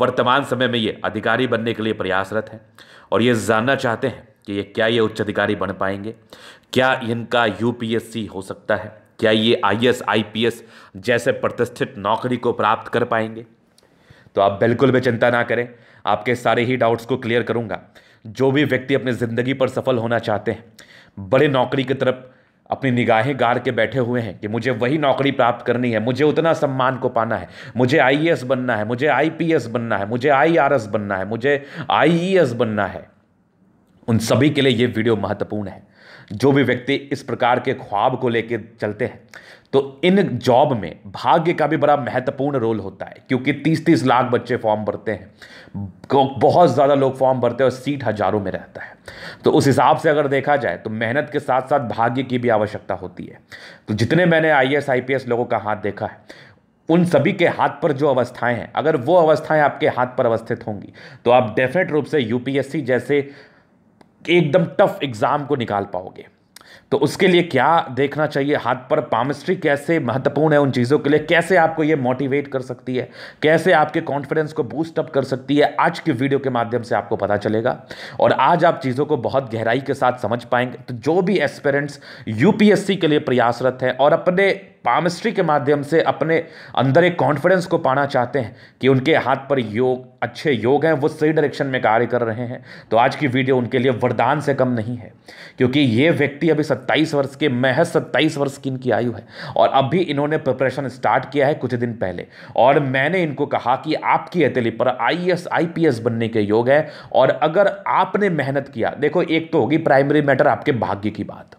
वर्तमान समय में ये अधिकारी बनने के लिए प्रयासरत हैं और ये जानना चाहते हैं कि ये क्या ये उच्च अधिकारी बन पाएंगे क्या इनका यूपीएससी हो सकता है क्या ये आईएएस आईपीएस जैसे प्रतिष्ठित नौकरी को प्राप्त कर पाएंगे तो आप बिल्कुल भी चिंता ना करें आपके सारे ही डाउट्स को क्लियर करूंगा जो भी व्यक्ति अपनी ज़िंदगी पर सफल होना चाहते हैं बड़े नौकरी की तरफ अपनी निगाहें गाड़ के बैठे हुए हैं कि मुझे वही नौकरी प्राप्त करनी है मुझे उतना सम्मान को पाना है मुझे आई e बनना है मुझे आई बनना है मुझे आई बनना है मुझे आई e बनना है उन सभी के लिए ये वीडियो महत्वपूर्ण है जो भी व्यक्ति इस प्रकार के ख्वाब को लेकर चलते हैं तो इन जॉब में भाग्य का भी बड़ा महत्वपूर्ण रोल होता है क्योंकि तीस तीस लाख बच्चे फॉर्म भरते हैं बहुत ज़्यादा लोग फॉर्म भरते हैं और सीट हजारों में रहता है तो उस हिसाब से अगर देखा जाए तो मेहनत के साथ साथ भाग्य की भी आवश्यकता होती है तो जितने मैंने आई एस लोगों का हाथ देखा है उन सभी के हाथ पर जो अवस्थाएं हैं अगर वो अवस्थाएं आपके हाथ पर अवस्थित होंगी तो आप डेफिनेट रूप से यूपीएससी जैसे एकदम टफ एग्ज़ाम को निकाल पाओगे तो उसके लिए क्या देखना चाहिए हाथ पर पामिस्ट्री कैसे महत्वपूर्ण है उन चीज़ों के लिए कैसे आपको ये मोटिवेट कर सकती है कैसे आपके कॉन्फिडेंस को बूस्टअप कर सकती है आज के वीडियो के माध्यम से आपको पता चलेगा और आज आप चीज़ों को बहुत गहराई के साथ समझ पाएंगे तो जो भी एस्पेरेंट्स यूपीएससी के लिए प्रयासरत हैं और अपने पामिस्ट्री के माध्यम से अपने अंदर एक कॉन्फिडेंस को पाना चाहते हैं कि उनके हाथ पर योग अच्छे योग हैं वो सही डायरेक्शन में कार्य कर रहे हैं तो आज की वीडियो उनके लिए वरदान से कम नहीं है क्योंकि ये व्यक्ति अभी सत्ताईस वर्ष के महज सत्ताईस वर्ष की इनकी आयु है और अभी इन्होंने प्रिपरेशन स्टार्ट किया है कुछ दिन पहले और मैंने इनको कहा कि आपकी अतली पर आई एस e बनने के योग है और अगर आपने मेहनत किया देखो एक तो होगी प्राइमरी मैटर आपके भाग्य की बात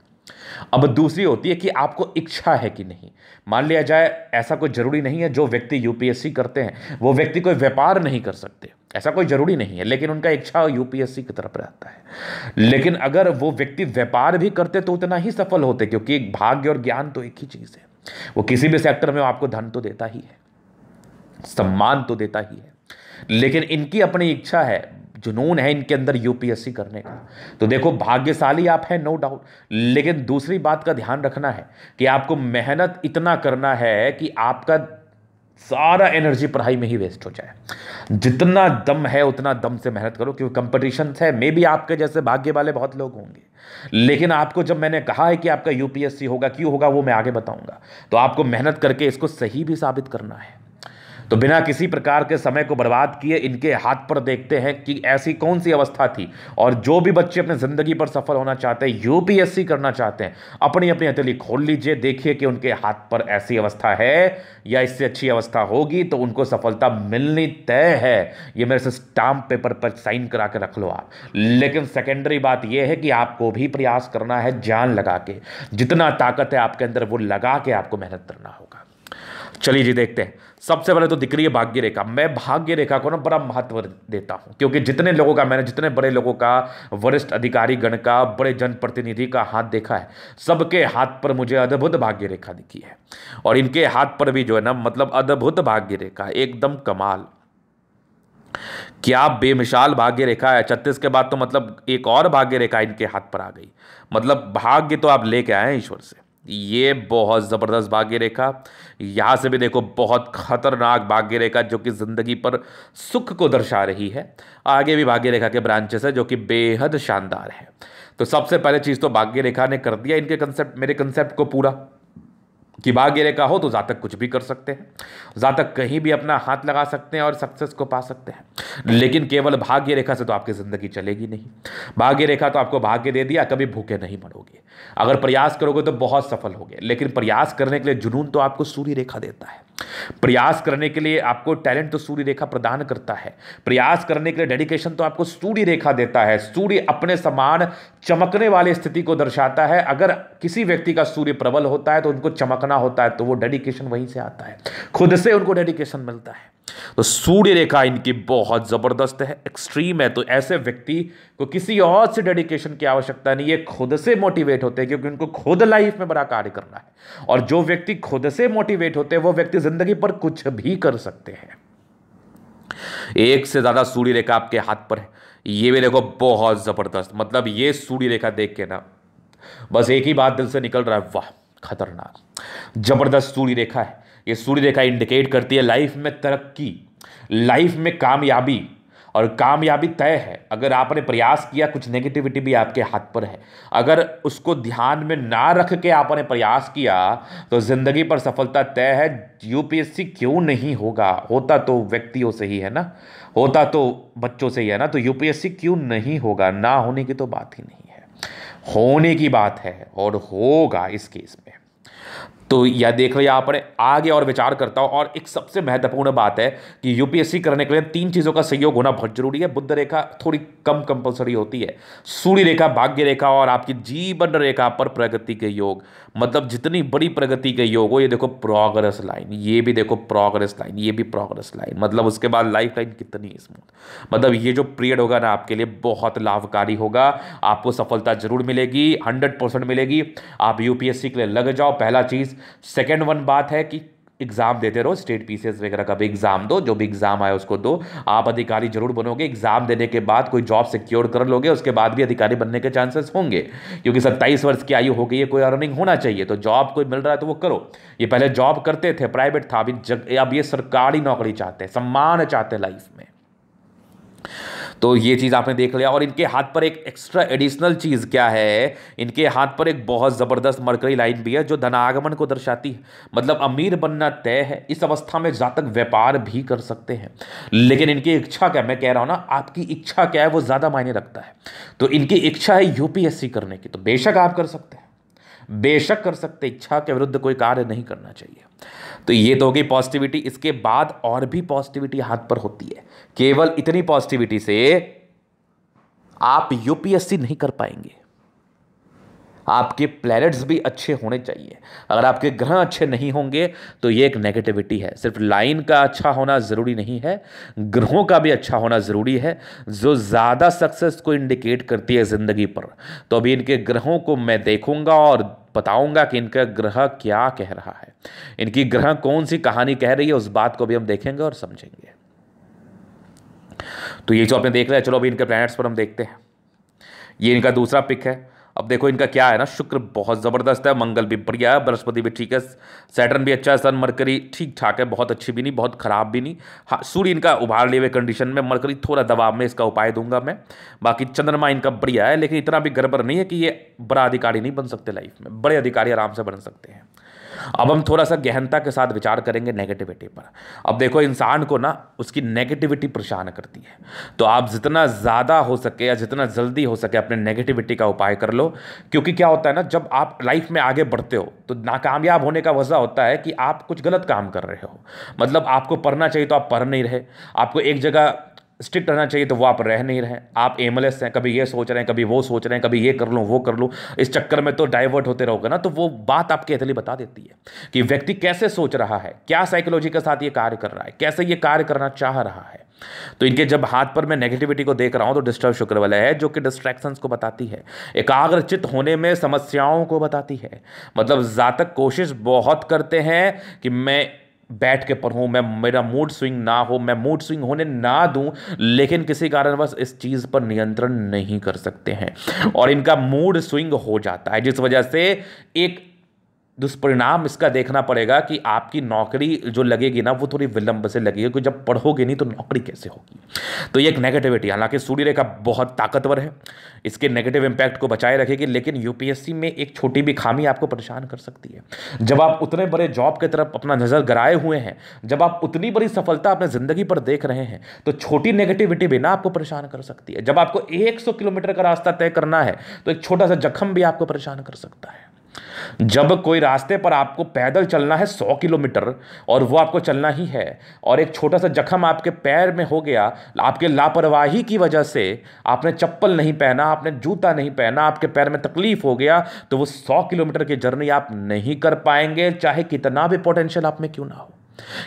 अब दूसरी होती है कि आपको इच्छा है कि नहीं मान लिया जाए ऐसा कोई ज़रूरी नहीं है जो व्यक्ति यूपीएससी करते हैं वो व्यक्ति कोई व्यापार नहीं कर सकते ऐसा कोई ज़रूरी नहीं है लेकिन उनका इच्छा यूपीएससी की तरफ रहता है लेकिन अगर वो व्यक्ति व्यापार भी करते तो उतना ही सफल होते क्योंकि भाग्य और ज्ञान तो एक ही चीज़ है वो किसी भी सेक्टर में आपको धन तो देता ही है सम्मान तो देता ही है लेकिन इनकी अपनी इच्छा है जुनून है इनके अंदर यूपीएससी करने का तो देखो भाग्यशाली आप हैं नो डाउट लेकिन दूसरी बात का ध्यान रखना है कि आपको मेहनत इतना करना है कि आपका सारा एनर्जी पढ़ाई में ही वेस्ट हो जाए जितना दम है उतना दम से मेहनत करो क्योंकि कंपटीशन है मे भी आपके जैसे भाग्य वाले बहुत लोग होंगे लेकिन आपको जब मैंने कहा है कि आपका यूपीएससी होगा क्यों होगा वो मैं आगे बताऊंगा तो आपको मेहनत करके इसको सही भी साबित करना है तो बिना किसी प्रकार के समय को बर्बाद किए इनके हाथ पर देखते हैं कि ऐसी कौन सी अवस्था थी और जो भी बच्चे अपने ज़िंदगी पर सफल होना चाहते हैं यूपीएससी करना चाहते हैं अपनी अपनी हथेली खोल लीजिए देखिए कि उनके हाथ पर ऐसी अवस्था है या इससे अच्छी अवस्था होगी तो उनको सफलता मिलनी तय है ये मेरे से स्टाम्प पेपर पर साइन करा के रख लो आप लेकिन सेकेंडरी बात यह है कि आपको भी प्रयास करना है जान लगा के जितना ताकत है आपके अंदर वो लगा के आपको मेहनत करना होगा चलिए जी देखते हैं सबसे पहले तो दिख रही है भाग्य रेखा मैं भाग्य रेखा को ना बड़ा महत्व देता हूं क्योंकि जितने लोगों का मैंने जितने बड़े लोगों का वरिष्ठ अधिकारी गण का बड़े जनप्रतिनिधि का हाथ देखा है सबके हाथ पर मुझे अद्भुत भाग्य रेखा दिखी है और इनके हाथ पर भी जो है ना मतलब अद्भुत भाग्य रेखा एकदम कमाल क्या बेमिसाल भाग्य रेखा है छत्तीस के बाद तो मतलब एक और भाग्य रेखा इनके हाथ पर आ गई मतलब भाग्य तो आप लेके आए ईश्वर से ये बहुत ज़बरदस्त भाग्य रेखा यहाँ से भी देखो बहुत खतरनाक भाग्य रेखा जो कि ज़िंदगी पर सुख को दर्शा रही है आगे भी भाग्य रेखा के ब्रांचेस है जो कि बेहद शानदार है तो सबसे पहले चीज़ तो भाग्य रेखा ने कर दिया इनके कंसेप्ट मेरे कंसेप्ट को पूरा कि भाग्य रेखा हो तो जातक कुछ भी कर सकते हैं जातक कहीं भी अपना हाथ लगा सकते हैं और सक्सेस को पा सकते हैं लेकिन केवल भाग्य रेखा से तो आपकी ज़िंदगी चलेगी नहीं भाग्य रेखा तो आपको भाग्य दे दिया कभी भूखे नहीं मरोगे अगर प्रयास करोगे तो बहुत सफल होगे लेकिन प्रयास करने के लिए जुनून तो आपको सूर्य रेखा देता है प्रयास करने के लिए आपको टैलेंट तो सूर्य रेखा प्रदान करता है प्रयास करने के लिए डेडिकेशन तो आपको सूर्य रेखा देता है सूर्य अपने समान चमकने वाली स्थिति को दर्शाता है अगर किसी व्यक्ति का सूर्य प्रबल होता है तो उनको चमकना होता है तो वो डेडिकेशन वहीं से आता है खुद से उनको डेडिकेशन मिलता है तो सूर्य रेखा इनकी बहुत ज़बरदस्त है एक्सट्रीम है तो ऐसे व्यक्ति को किसी और से डेडिकेशन की आवश्यकता नहीं है खुद से मोटिवेट होते हैं क्योंकि उनको खुद लाइफ में बड़ा कार्य करना है और जो व्यक्ति खुद से मोटिवेट होते हैं वो व्यक्ति ज़िंदगी पर कुछ भी कर सकते हैं एक से ज़्यादा सूर्य रेखा आपके हाथ पर है ये भी देखो बहुत ज़बरदस्त मतलब ये सूर्य रेखा देख के ना बस एक ही बात दिल से निकल रहा है वाह खतरनाक जबरदस्त सूर्य रेखा है ये सूर्य रेखा इंडिकेट करती है लाइफ में तरक्की लाइफ में कामयाबी और कामयाबी तय है अगर आपने प्रयास किया कुछ नेगेटिविटी भी आपके हाथ पर है अगर उसको ध्यान में ना रख के आपने प्रयास किया तो ज़िंदगी पर सफलता तय है यूपीएससी क्यों नहीं होगा होता तो व्यक्तियों से ही है ना होता तो बच्चों से ही है ना तो यूपीएससी क्यों नहीं होगा ना होने की तो बात ही नहीं है होने की बात है और होगा इस केस में तो यह देख लो यहाँ पर आगे और विचार करता हूँ और एक सबसे महत्वपूर्ण बात है कि यूपीएससी करने के लिए तीन चीज़ों का सहयोग होना बहुत जरूरी है बुद्ध रेखा थोड़ी कम कंपलसरी होती है सूर्य रेखा भाग्य रेखा और आपकी जीवन रेखा पर प्रगति के योग मतलब जितनी बड़ी प्रगति के योग हो ये देखो प्रोग्रेस लाइन ये भी देखो प्रोग्रेस लाइन ये भी प्रोग्रेस लाइन मतलब उसके बाद लाइफ लाइन कितनी स्मूथ मतलब ये जो पीरियड होगा ना आपके लिए बहुत लाभकारी होगा आपको सफलता जरूर मिलेगी हंड्रेड मिलेगी आप यूपीएससी के लिए लग जाओ पहला चीज़ सेकेंड वन बात है कि एग्जाम देते रहो स्टेट पीसीएस वगैरह का भी एग्जाम दो जो भी एग्जाम आए उसको दो आप अधिकारी जरूर बनोगे एग्जाम देने के बाद कोई जॉब सिक्योर कर लोगे उसके बाद भी अधिकारी बनने के चांसेस होंगे क्योंकि सत्ताईस वर्ष की आयु हो गई है कोई अर्निंग होना चाहिए तो जॉब कोई मिल रहा है तो वो करो ये पहले जॉब करते थे प्राइवेट था अभी जग अब ये सरकारी नौकरी चाहते हैं सम्मान चाहते हैं लाइफ में तो ये चीज़ आपने देख लिया और इनके हाथ पर एक एक्स्ट्रा एडिशनल चीज़ क्या है इनके हाथ पर एक बहुत ज़बरदस्त मरकरी लाइन भी है जो धनागमन को दर्शाती है मतलब अमीर बनना तय है इस अवस्था में जातक व्यापार भी कर सकते हैं लेकिन इनकी इच्छा क्या मैं कह रहा हूँ ना आपकी इच्छा क्या है वो ज़्यादा मायने रखता है तो इनकी इच्छा है यूपीएससी करने की तो बेशक आप कर सकते हैं बेशक कर सकते इच्छा के विरुद्ध कोई कार्य नहीं करना चाहिए तो ये तो होगी पॉजिटिविटी इसके बाद और भी पॉजिटिविटी हाथ पर होती है केवल इतनी पॉजिटिविटी से आप यूपीएससी नहीं कर पाएंगे आपके प्लैनेट्स भी अच्छे होने चाहिए अगर आपके ग्रह अच्छे नहीं होंगे तो ये एक नेगेटिविटी है सिर्फ लाइन का अच्छा होना ज़रूरी नहीं है ग्रहों का भी अच्छा होना ज़रूरी है जो ज़्यादा सक्सेस को इंडिकेट करती है ज़िंदगी पर तो अभी इनके ग्रहों को मैं देखूंगा और बताऊंगा कि इनका ग्रह क्या कह रहा है इनकी ग्रह कौन सी कहानी कह रही है उस बात को भी हम देखेंगे और समझेंगे तो ये जो आपने देख रहे हैं चलो अभी इनके प्लैनेट्स पर हम देखते हैं ये इनका दूसरा पिक है अब देखो इनका क्या है ना शुक्र बहुत ज़बरदस्त है मंगल भी बढ़िया है बृहस्पति भी ठीक है सैटर्न भी अच्छा है सन मरकरी ठीक ठाक है बहुत अच्छी भी नहीं बहुत ख़राब भी नहीं हाँ सूर्य इनका उभार लिए हुए कंडीशन में मरकरी थोड़ा दबाव में इसका उपाय दूंगा मैं बाकी चंद्रमा इनका बढ़िया है लेकिन इतना भी गड़बड़ नहीं है कि ये बड़ा अधिकारी नहीं बन सकते लाइफ में बड़े अधिकारी आराम से बन सकते हैं अब हम थोड़ा सा गहनता के साथ विचार करेंगे नेगेटिविटी पर अब देखो इंसान को ना उसकी नेगेटिविटी परेशान करती है तो आप जितना ज़्यादा हो सके या जितना जल्दी हो सके अपने नेगेटिविटी का उपाय कर लो क्योंकि क्या होता है ना जब आप लाइफ में आगे बढ़ते हो तो नाकामयाब होने का वजह होता है कि आप कुछ गलत काम कर रहे हो मतलब आपको पढ़ना चाहिए तो आप पढ़ नहीं रहे आपको एक जगह स्ट्रिक्ट रहना चाहिए तो वो आप रह नहीं रहे आप एमलेस हैं कभी ये सोच रहे हैं कभी वो सोच रहे हैं कभी ये कर लूँ वो कर लूँ इस चक्कर में तो डाइवर्ट होते रहोगे ना तो वो बात आपके अथली बता देती है कि व्यक्ति कैसे सोच रहा है क्या साइकोलॉजी के साथ ये कार्य कर रहा है कैसे ये कार्य करना चाह रहा है तो इनके जब हाथ पर मैं नेगेटिविटी को देख रहा हूँ तो डिस्टर्ब शुक्र वाला है जो कि डिस्ट्रैक्शन को बताती है एकाग्रचित होने में समस्याओं को बताती है मतलब जातक कोशिश बहुत करते हैं कि मैं बैठ के पढ़ूँ मैं मेरा मूड स्विंग ना हो मैं मूड स्विंग होने ना दूं लेकिन किसी कारणवश इस चीज़ पर नियंत्रण नहीं कर सकते हैं और इनका मूड स्विंग हो जाता है जिस वजह से एक दुष्परिणाम इसका देखना पड़ेगा कि आपकी नौकरी जो लगेगी ना वो थोड़ी विलंब से लगेगी क्योंकि जब पढ़ोगे नहीं तो नौकरी कैसे होगी तो ये एक नेगेटिविटी हालांकि सूर्य रेखा बहुत ताकतवर है इसके नेगेटिव इम्पैक्ट को बचाए रखेगी लेकिन यूपीएससी में एक छोटी भी खामी आपको परेशान कर सकती है जब आप उतने बड़े जॉब की तरफ अपना नज़र गराए हुए हैं जब आप उतनी बड़ी सफलता अपने ज़िंदगी पर देख रहे हैं तो छोटी नेगेटिविटी भी ना आपको परेशान कर सकती है जब आपको एक किलोमीटर का रास्ता तय करना है तो एक छोटा सा जख्म भी आपको परेशान कर सकता है जब कोई रास्ते पर आपको पैदल चलना है सौ किलोमीटर और वो आपको चलना ही है और एक छोटा सा जख्म आपके पैर में हो गया आपके लापरवाही की वजह से आपने चप्पल नहीं पहना आपने जूता नहीं पहना आपके पैर में तकलीफ हो गया तो वो सौ किलोमीटर की जर्नी आप नहीं कर पाएंगे चाहे कितना भी पोटेंशियल आप में क्यों ना हो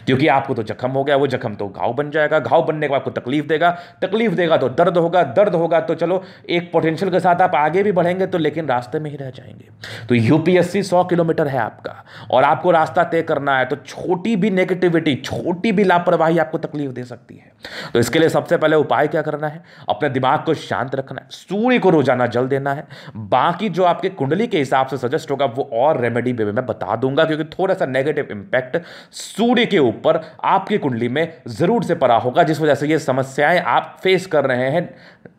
क्योंकि आपको तो जख्म हो गया वो जख्म तो घाव बन जाएगा घाव बनने के बाद आपको तकलीफ देगा तकलीफ देगा तो दर्द होगा दर्द होगा तो चलो एक पोटेंशियल के साथ आप आगे भी बढ़ेंगे तो लेकिन रास्ते में ही रह जाएंगे तो यूपीएससी सौ किलोमीटर है आपका और आपको रास्ता तय करना है तो छोटी भी नेगेटिविटी छोटी भी लापरवाही आपको तकलीफ दे सकती है तो इसके लिए सबसे पहले उपाय क्या करना है अपने दिमाग को शांत रखना है सूर्य को रोजाना जल देना है बाकी जो आपके कुंडली के हिसाब से सजेस्ट होगा वो और रेमेडी में मैं बता दूंगा क्योंकि थोड़ा सा नेगेटिव इंपैक्ट सूर्य सूर्य के ऊपर आपकी कुंडली में ज़रूर से पड़ा होगा जिस वजह से ये समस्याएं आप फेस कर रहे हैं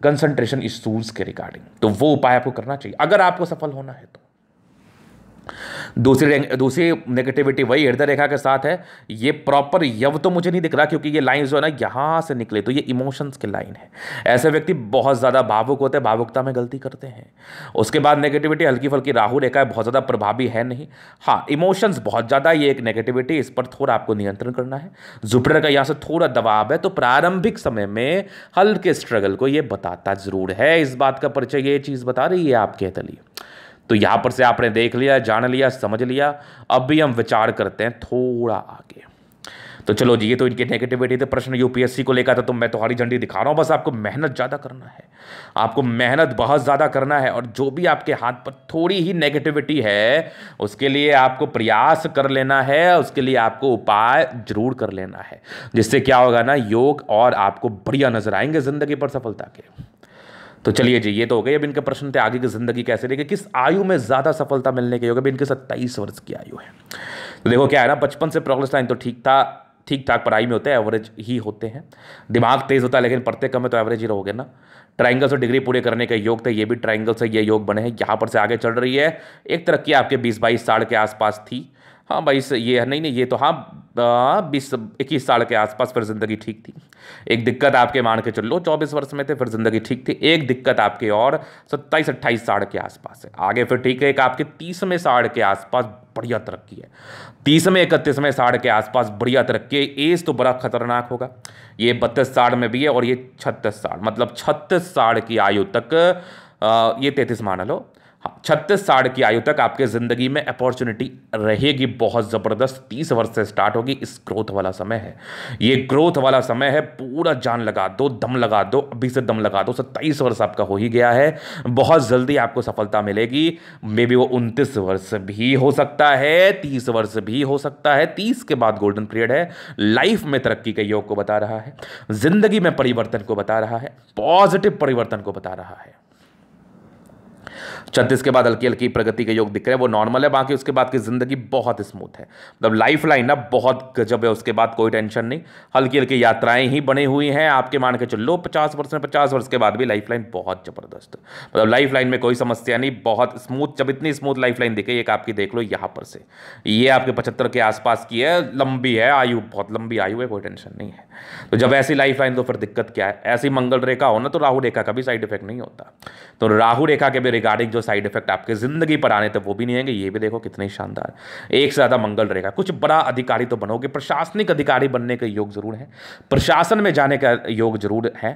कंसंट्रेशन इशूज़ के रिगार्डिंग तो वो उपाय आपको करना चाहिए अगर आपको सफल होना है तो दूसरी दूसरी नेगेटिविटी वही हृदय रेखा के साथ है ये प्रॉपर यव तो मुझे नहीं दिख रहा क्योंकि ये लाइन जो है ना यहाँ से निकले तो ये इमोशंस की लाइन है ऐसे व्यक्ति बहुत ज़्यादा भावुक होते हैं भावुकता में गलती करते हैं उसके बाद नेगेटिविटी हल्की फुल्की राहु रेखा बहुत ज़्यादा प्रभावी है नहीं हाँ इमोशंस बहुत ज़्यादा ये एक नेगेटिविटी इस पर थोड़ा आपको नियंत्रण करना है जुपिटर का यहाँ से थोड़ा दबाव है तो प्रारंभिक समय में हल्के स्ट्रगल को ये बताता ज़रूर है इस बात का परिचय ये चीज़ बता रही है आपके तलिए तो यहाँ पर से आपने देख लिया जान लिया समझ लिया अब भी हम विचार करते हैं थोड़ा आगे तो चलो जी ये तो इनके नेगेटिविटी थे प्रश्न यूपीएससी को लेकर था तो मैं तो हरी झंडी दिखा रहा हूँ बस आपको मेहनत ज़्यादा करना है आपको मेहनत बहुत ज़्यादा करना है और जो भी आपके हाथ पर थोड़ी ही नेगेटिविटी है उसके लिए आपको प्रयास कर लेना है उसके लिए आपको उपाय जरूर कर लेना है जिससे क्या होगा ना योग और आपको बढ़िया नजर आएंगे ज़िंदगी पर सफलता के तो चलिए जी ये तो हो गई अब इनके प्रश्न थे आगे की ज़िंदगी कैसे देखिए किस आयु में ज़्यादा सफलता मिलने के योग अभी इनके सत्ताईस वर्ष की आयु है तो देखो क्या है ना बचपन से प्रोग्रेस लाइन तो ठीक था ठीक ठाक पढ़ाई में होते हैं एवरेज ही होते हैं दिमाग तेज़ होता है लेकिन पढ़ते कम है तो एवरेज ही रहोगे ना ट्राइंगल से डिग्री पूरे करने का योग थे ये भी ट्राइंगल से ये योग बने हैं यहाँ पर से आगे चल रही है एक तरक्की आपके बीस बाईस साल के आसपास थी हाँ भाई ये नहीं नहीं ये तो हाँ बीस इक्कीस साल के आसपास फिर ज़िंदगी ठीक थी एक दिक्कत आपके मान के चलो चौबीस वर्ष में थे फिर ज़िंदगी ठीक थी एक दिक्कत आपके और सत्ताईस अट्ठाईस साल के आसपास है आगे फिर ठीक है एक आपके तीसवें साल के आसपास बढ़िया तरक्की है तीसवें इकतीसवें साल के आसपास बढ़िया तरक्की है एज तो बड़ा खतरनाक होगा ये बत्तीस साल में भी है और ये छत्तीस साल मतलब छत्तीस साल की आयु तक ये तैतीस मान लो हाँ, छत्तीस साल की आयु तक आपके ज़िंदगी में अपॉर्चुनिटी रहेगी बहुत ज़बरदस्त तीस वर्ष से स्टार्ट होगी इस ग्रोथ वाला समय है ये ग्रोथ वाला समय है पूरा जान लगा दो दम लगा दो अभी से दम लगा दो सत्ताईस वर्ष आपका हो ही गया है बहुत जल्दी आपको सफलता मिलेगी मे बी वो उनतीस वर्ष भी हो सकता है तीस वर्ष भी हो सकता है तीस के बाद गोल्डन पीरियड है लाइफ में तरक्की के योग को बता रहा है ज़िंदगी में परिवर्तन को बता रहा है पॉजिटिव परिवर्तन को बता रहा है छत्तीस के बाद हल्की हल्की प्रगति के योग दिख रहे हैं वो नॉर्मल है बाकी उसके बाद की ज़िंदगी बहुत स्मूथ है मतलब लाइफ लाइन ना बहुत गजब है उसके बाद कोई टेंशन नहीं हल्की हल्की यात्राएं ही बनी हुई हैं आपके मान के चलो पचास वर्ष में पचास वर्ष के बाद भी लाइफ लाइन बहुत ज़बरदस्त मतलब लाइफ लाइन में कोई समस्या नहीं बहुत स्मूथ जब इतनी स्मूथ लाइफ लाइन दिखे एक आपकी देख लो यहाँ पर से ये आपके पचहत्तर के आसपास की है लंबी है आयु बहुत लंबी आयु है कोई टेंशन नहीं है तो जब ऐसी लाइफ लाइन तो फिर दिक्कत क्या है ऐसी मंगल रेखा हो ना तो राहु रेखा का भी साइड इफेक्ट नहीं होता तो राहु रेखा के भी रेखा डायरेक्ट जो साइड इफेक्ट आपके ज़िंदगी पर आने थे वो भी नहीं आएंगे ये भी देखो कितने शानदार एक से ज़्यादा मंगल रहेगा कुछ बड़ा अधिकारी तो बनोगे प्रशासनिक अधिकारी बनने के योग ज़रूर है प्रशासन में जाने का योग ज़रूर है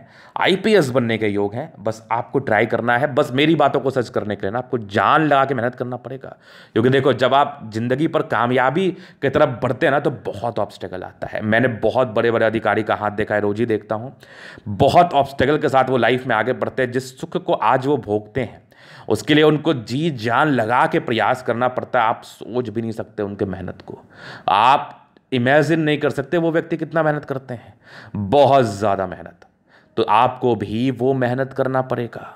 आई बनने के योग है बस आपको ट्राई करना है बस मेरी बातों को सच करने के लिए ना आपको जान लगा के मेहनत करना पड़ेगा क्योंकि देखो जब आप ज़िंदगी पर कामयाबी की तरफ बढ़ते हैं ना तो बहुत ऑब्स्टेकल आता है मैंने बहुत बड़े बड़े अधिकारी का हाथ देखा है रोजी देखता हूं बहुत ऑब्स्टेकल के साथ वो लाइफ में आगे बढ़ते हैं जिस सुख को आज वो भोगते हैं उसके लिए उनको जी जान लगा के प्रयास करना पड़ता है आप सोच भी नहीं सकते उनके मेहनत को आप इमेजिन नहीं कर सकते वो व्यक्ति कितना मेहनत करते हैं बहुत ज़्यादा मेहनत तो आपको भी वो मेहनत करना पड़ेगा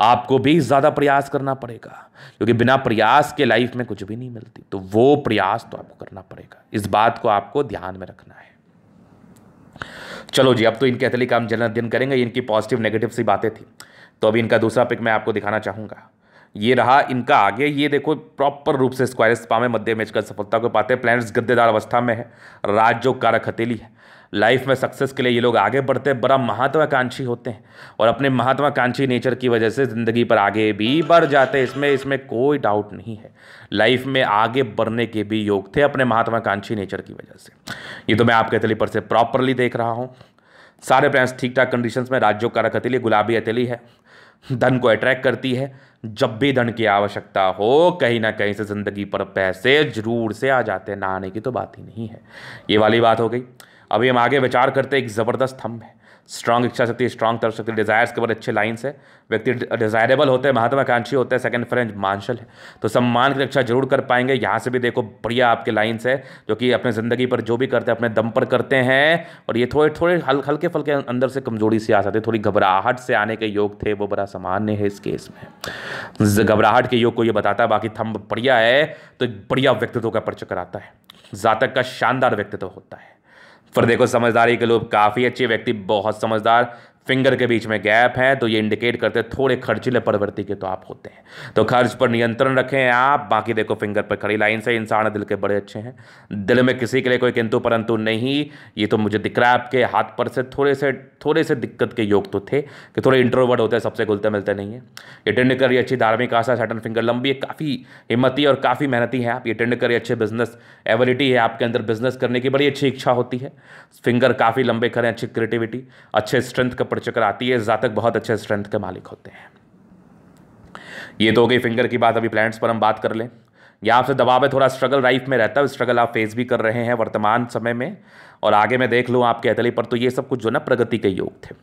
आपको भी ज़्यादा प्रयास करना पड़ेगा क्योंकि बिना प्रयास के लाइफ में कुछ भी नहीं मिलती तो वो प्रयास तो आपको करना पड़ेगा इस बात को आपको ध्यान में रखना है चलो जी अब तो इनके अतली काम जन्मदिन करेंगे इनकी पॉजिटिव नेगेटिव सी बातें थी तो अभी इनका दूसरा पिक मैं आपको दिखाना चाहूँगा ये रहा इनका आगे ये देखो प्रॉपर रूप से स्क्वायर स्पा में मध्य मैच कर सफलता को पाते हैं प्लैनेट्स गद्देदार अवस्था में है जो कारक हथेली है लाइफ में सक्सेस के लिए ये लोग आगे बढ़ते हैं बड़ा महत्वाकांक्षी होते हैं और अपने महत्वाकांक्षी नेचर की वजह से ज़िंदगी पर आगे भी बढ़ जाते हैं इसमें इसमें कोई डाउट नहीं है लाइफ में आगे बढ़ने के भी योग थे अपने महत्वाकांक्षी नेचर की वजह से ये तो मैं आपके हथेली पर से प्रॉपरली देख रहा हूँ सारे प्लान्स ठीक ठाक कंडीशंस में राज्यों का रख हथेली गुलाबी हथेली है धन को अट्रैक्ट करती है जब भी धन की आवश्यकता हो कहीं ना कहीं से ज़िंदगी पर पैसे जरूर से आ जाते हैं नहाने की तो बात ही नहीं है ये वाली बात हो गई अभी हम आगे विचार करते एक ज़बरदस्त थम्भ है स्ट्रॉग इच्छा शक्ति स्ट्रॉन्ग तर्क शक्ति डिजायर्स के बहुत अच्छे लाइन्स है व्यक्ति डिजायरेबल होते हैं महत्वाकांक्षी होते हैं सेकंड फ्रेंच मांशल है तो सम्मान की रक्षा जरूर कर पाएंगे यहाँ से भी देखो बढ़िया आपके लाइन्स है जो कि अपने ज़िंदगी पर जो भी करते हैं अपने दम पर करते हैं और ये थोड़े थोड़े हल हल्के फल्के अंदर से कमजोरी से आ सकते थोड़ी घबराहट से आने के योग थे वो बड़ा सामान्य है इस केस में घबराहट के योग को ये बताता है बाकी थम बढ़िया है तो बढ़िया व्यक्तित्व का परिचय आता है जातक का शानदार व्यक्तित्व होता है पर देखो समझदारी के लोग काफ़ी अच्छे व्यक्ति बहुत समझदार फिंगर के बीच में गैप है तो ये इंडिकेट करते हैं थोड़े खर्चीले प्रवृत्ति के तो आप होते हैं तो खर्च पर नियंत्रण रखें आप बाकी देखो फिंगर पर खड़ी लाइन से इंसान दिल के बड़े अच्छे हैं दिल में किसी के लिए कोई किंतु परंतु नहीं ये तो मुझे दिख रहा है आपके हाथ पर से थोड़े से थोड़े से दिक्कत के योग तो थे कि थोड़े इंट्रोवर्ट होते हैं सबसे घुलते मिलते नहीं है ये टेंड करिए अच्छी धार्मिक आशा सैटन फिंगर लंबी है काफ़ी हिम्मती और काफ़ी मेहनती है आप ये टेंड करिए अच्छे बिजनेस एबिलिटी है आपके अंदर बिजनेस करने की बड़ी अच्छी इच्छा होती है फिंगर काफ़ी लंबे करें अच्छी क्रिएटिविटी अच्छे स्ट्रेंथ का पर चक्कर आती है जातक बहुत अच्छे स्ट्रेंथ के मालिक होते हैं ये तो हो गई फिंगर की बात अभी प्लैनेट्स पर हम बात कर लें यहाँ आपसे दबाव है थोड़ा स्ट्रगल लाइफ में रहता है स्ट्रगल आप फेस भी कर रहे हैं वर्तमान समय में और आगे मैं देख लूँ आपके हथेली पर तो ये सब कुछ जो ना प्रगति के योग थे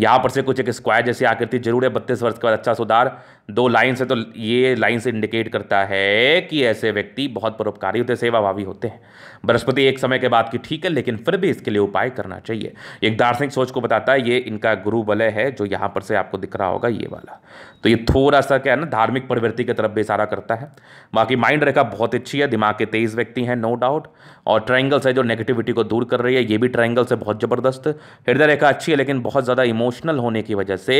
यहाँ पर से कुछ एक स्क्वायर जैसी आकृति जरूर है बत्तीस वर्ष के बाद अच्छा सुधार दो लाइन से तो ये लाइन से इंडिकेट करता है कि ऐसे व्यक्ति बहुत परोपकारी होते सेवाभावी होते हैं बृहस्पति एक समय के बाद की ठीक है लेकिन फिर भी इसके लिए उपाय करना चाहिए एक दार्शनिक सोच को बताता है ये इनका गुरु वलय है जो यहाँ पर से आपको दिख रहा होगा ये वाला तो ये थोड़ा सा क्या है ना धार्मिक प्रवृत्ति की तरफ बेसारा करता है बाकी माइंड रेखा बहुत अच्छी है दिमाग के तेईस व्यक्ति हैं नो डाउट और ट्राइंगल्स है जो नेगेटिविटी को दूर कर रही है ये भी ट्राइंगल्स है बहुत ज़बरदस्त हृदय रेखा अच्छी है लेकिन बहुत ज़्यादा इमो इमोशनल होने की वजह से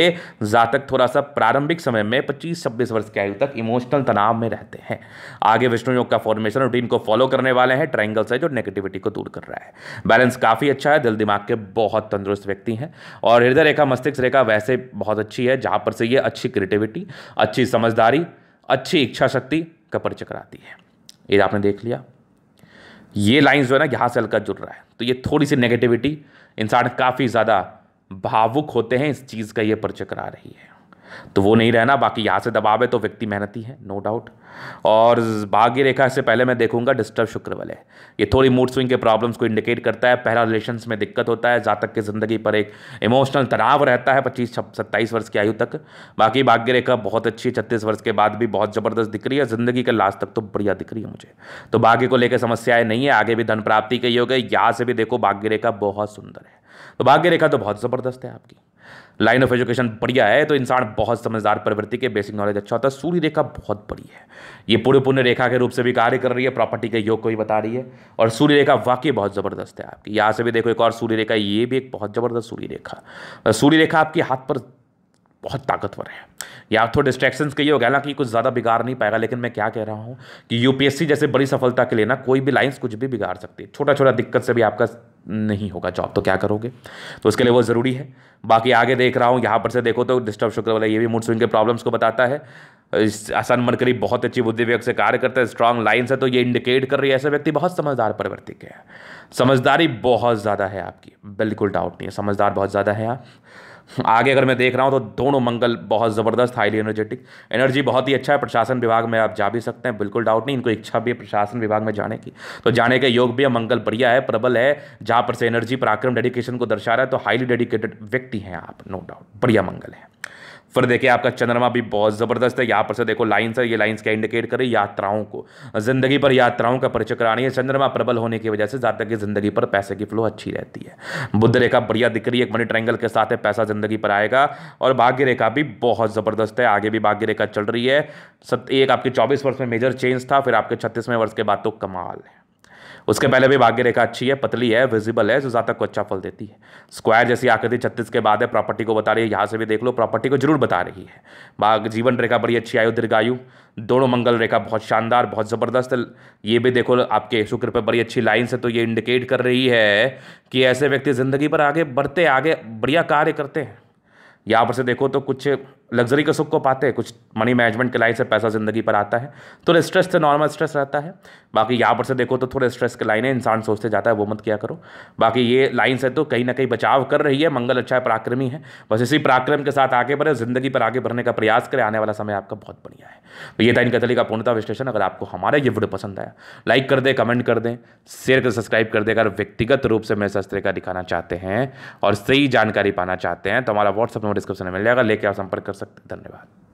जातक थोड़ा सा प्रारंभिक समय में पच्चीस छब्बीस वर्ष की आयु तक इमोशनल तनाव में रहते हैं आगे विष्णु योग का फॉर्मेशन रूटीन को फॉलो करने वाले हैं ट्राइंगल से जो नेगेटिविटी को दूर कर रहा है बैलेंस काफ़ी अच्छा है दिल दिमाग के बहुत तंदुरुस्त व्यक्ति हैं और हृदय रेखा मस्तिष्क रेखा वैसे बहुत अच्छी है जहाँ पर से ये अच्छी क्रिएटिविटी अच्छी समझदारी अच्छी इच्छा शक्ति का परिचय कराती है ये आपने देख लिया ये लाइन जो है ना यहाँ से हल्का जुड़ रहा है तो ये थोड़ी सी नेगेटिविटी इंसान काफ़ी ज़्यादा भावुक होते हैं इस चीज़ का ये आ रही है तो वो नहीं रहना बाकी यहाँ से दबाव है तो व्यक्ति मेहनती है नो डाउट और भाग्य रेखा से पहले मैं देखूंगा डिस्टर्ब शुक्र वाले ये थोड़ी मूड स्विंग के प्रॉब्लम्स को इंडिकेट करता है पहला रिलेशन में दिक्कत होता है जातक की ज़िंदगी पर एक इमोशनल तनाव रहता है पच्चीस सत्ताईस वर्ष की आयु तक बाकी भाग्य रेखा बहुत अच्छी छत्तीस वर्ष के बाद भी बहुत ज़बरदस्त दिख रही है ज़िंदगी के लास्ट तक तो बढ़िया दिख रही है मुझे तो भाग्य को लेकर समस्याएं नहीं है आगे भी धन प्राप्ति के योग है यहाँ से भी देखो भाग्य रेखा बहुत सुंदर है तो भाग्य रेखा तो बहुत ज़बरदस्त है आपकी लाइन ऑफ एजुकेशन बढ़िया है तो इंसान बहुत समझदार प्रवृत्ति के बेसिक नॉलेज अच्छा होता है सूर्य रेखा बहुत बड़ी है ये पूरे पुण्य रेखा के रूप से भी कार्य कर रही है प्रॉपर्टी के योग को ही बता रही है और सूर्य रेखा वाकई बहुत ज़बरदस्त है आपकी यहाँ से भी देखो एक और सूर्य रेखा ये भी एक बहुत ज़बरदस्त सूर्य रेखा सूर्य रेखा आपके हाथ पर बहुत ताकतवर है या थोड़ा डिस्ट्रैक्शंस का ये हो गया हालांकि कुछ ज़्यादा बिगाड़ नहीं पाएगा लेकिन मैं क्या कह रहा हूँ कि यूपीएससी जैसे बड़ी सफलता के लिए ना कोई भी लाइंस कुछ भी बिगाड़ सकती है छोटा छोटा दिक्कत से भी आपका नहीं होगा जॉब तो क्या करोगे तो उसके लिए वो ज़रूरी है बाकी आगे देख रहा हूँ यहाँ पर से देखो तो डिस्टर्ब शुक्र वाला ये भी मूड स्विंग के प्रॉब्लम्स को बताता है आसान मरकरी बहुत अच्छी बुद्धि व्यक्त से कार्य करता है स्ट्रांग लाइन्स है तो ये इंडिकेट कर रही है ऐसे व्यक्ति बहुत समझदार परिवर्तित के है समझदारी बहुत ज़्यादा है आपकी बिल्कुल डाउट नहीं है समझदार बहुत ज़्यादा है आप आगे अगर मैं देख रहा हूँ तो दोनों मंगल बहुत ज़बरदस्त हाईली एनर्जेटिक एनर्जी बहुत ही अच्छा है प्रशासन विभाग में आप जा भी सकते हैं बिल्कुल डाउट नहीं इनको इच्छा भी है प्रशासन विभाग में जाने की तो जाने के योग भी है मंगल बढ़िया है प्रबल है जहाँ पर से एनर्जी पराक्रम डेडिकेशन को दर्शा रहा है तो हाईली डेडिकेटेड व्यक्ति हैं आप नो डाउट बढ़िया मंगल है फिर देखिए आपका चंद्रमा भी बहुत ज़बरदस्त है यहाँ पर से देखो लाइन्स है ये लाइन्स क्या इंडिकेट करें यात्राओं को ज़िंदगी पर यात्राओं का परिचय करानी है चंद्रमा प्रबल होने की वजह से ज़्यादा की ज़िंदगी पर पैसे की फ्लो अच्छी रहती है बुद्ध रेखा बढ़िया दिख रही है एक मनी ट्रैंगल के साथ है पैसा ज़िंदगी पर आएगा और भाग्य रेखा भी बहुत ज़बरदस्त है आगे भी भाग्य रेखा चल रही है सत्य एक आपके चौबीस वर्ष में मेजर चेंज था फिर आपके छत्तीसवें वर्ष के बाद तो कमाल है उसके पहले भी भाग्य रेखा अच्छी है पतली है विजिबल है जो जातक को अच्छा फल देती है स्क्वायर जैसी आकृति छत्तीस के बाद है प्रॉपर्टी को बता रही है यहाँ से भी देख लो प्रॉपर्टी को जरूर बता रही है भाग जीवन रेखा बड़ी अच्छी आयु दीर्घायु दोनों मंगल रेखा बहुत शानदार बहुत ज़बरदस्त ये भी देखो आपके शुक्र पर बड़ी अच्छी लाइन से तो ये इंडिकेट कर रही है कि ऐसे व्यक्ति ज़िंदगी पर आगे बढ़ते आगे बढ़िया कार्य करते हैं यहाँ पर से देखो तो कुछ लग्जरी के सुख को पाते हैं कुछ मनी मैनेजमेंट के लाइन से पैसा ज़िंदगी पर आता है थोड़ा तो स्ट्रेस से नॉर्मल स्ट्रेस रहता है बाकी यहाँ पर से देखो तो थोड़े स्ट्रेस के लाइन है इंसान सोचते जाता है वो मत किया करो बाकी ये लाइन से तो कहीं ना कहीं बचाव कर रही है मंगल अच्छा है पराक्रमी है बस इसी पराक्रम के साथ आगे बढ़े ज़िंदगी पर आगे बढ़ने का प्रयास करें आने वाला समय आपका बहुत बढ़िया है तो ये था इन कथली का पूर्णता विश्लेषण अगर आपको हमारा ये वीडियो पसंद आया लाइक कर दें कमेंट कर दें शेयर कर सब्सक्राइब कर दें अगर व्यक्तिगत रूप से मेरे शस्त्र का दिखाना चाहते हैं और सही जानकारी पाना चाहते हैं तो हमारा व्हाट्सअप नंबर डिस्क्रिप्शन में मिल जाएगा लेके आप संपर्क कर सकते धन्यवाद